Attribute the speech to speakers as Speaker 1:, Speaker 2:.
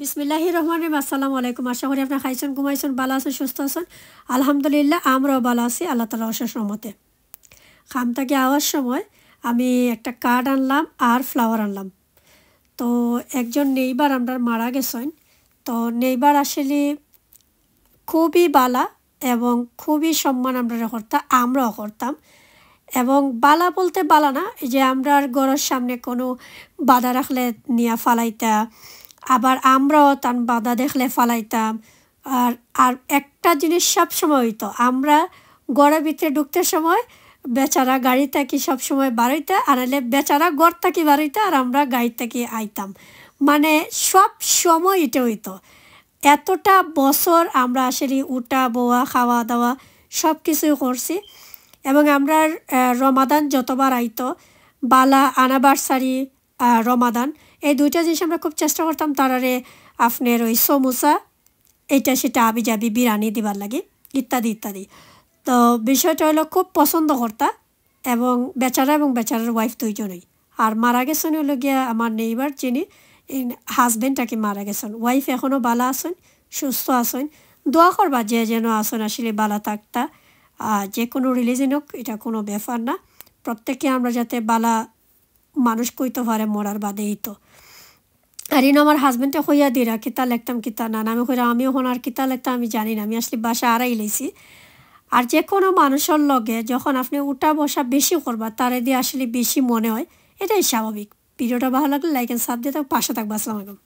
Speaker 1: রহমান রহমানিম আসসালামু আলাইকুম আশা করি আপনার খাইছেন ঘুমাইছেন ভালো আছেন সুস্থ আছেন আলহামদুলিল্লাহ আমরাও ভালো আছি আল্লাহ তালা অশেষ রহমতে থেকে আওয়ার সময় আমি একটা কার্ড আনলাম আর ফ্লাওয়ার আনলাম তো একজন নেইবার আমরা মারা গেছেন তো নেইবার আসলে খুবই বালা এবং খুবই সম্মান আমরা করতাম আমরাও করতাম এবং বালা বলতে বালা না যে আমরা ঘরের সামনে কোনো বাধা রাখলে নিয়া ফালাইতা আবার আমরাও তার বাধা দেখলে ফালাইতাম আর আর একটা জিনিস সব সময় হইতো আমরা গড়ের ভিতরে ঢুকতে সময় বেচারা গাড়ি থাকি সবসময় বাড়িতে আর হলে বেচারা গড় থাকি বাড়িতে আর আমরা গাড়ি থাকি আইতাম মানে সব সময় এটা হইতো এতটা বছর আমরা আসলে উঠা বোয়া খাওয়া দাওয়া সব কিছুই করছি এবং আমরা রমাদান যতবার আইতো বালা আনাবার্সারি রমাদান এই দুইটা জিনিস আমরা খুব চেষ্টা করতাম তারারে আপনার ওই সমুসা এটা সেটা আবি যাবি বিরিয়ানি দিবার লাগে ইত্যাদি ইত্যাদি তো বিষয়টা হলো খুব পছন্দ করতা এবং বেচারা এবং বেচারার ওয়াইফ দুইজনই আর মারা গেছেন হলো গিয়া আমার নেইবার যিনি হাজবেন্ডটাকে মারা গেছেন ওয়াইফ এখনও বালা আছেন সুস্থ আছেন দোয়া করবা যে যেন আসন আসলে বালা থাকতা যে কোনো রিলিজেন হোক এটা কোনো ব্যাপার না প্রত্যেকে আমরা যাতে বালা মানুষ কইতে পারে মরার বাদে তো আর ইন আমার হাজব্যান্ডে হইয়া দিরা কিতা লেখতাম কিতা না আমি কইলাম আমি হন আর কিতা লেখতাম আমি জানি না আমি আসলে বাসা আড়াই লেছি আর যে কোনো মানুষের লগে যখন আপনি উঠা বসা বেশি করবা তার দিয়ে আসলে বেশি মনে হয় এটাই স্বাভাবিক ভিডিওটা ভালো লাগলে লাইক অ্যান্ড সাবজেক্ট পাশে থাকবো আসসালামু আলাইকুম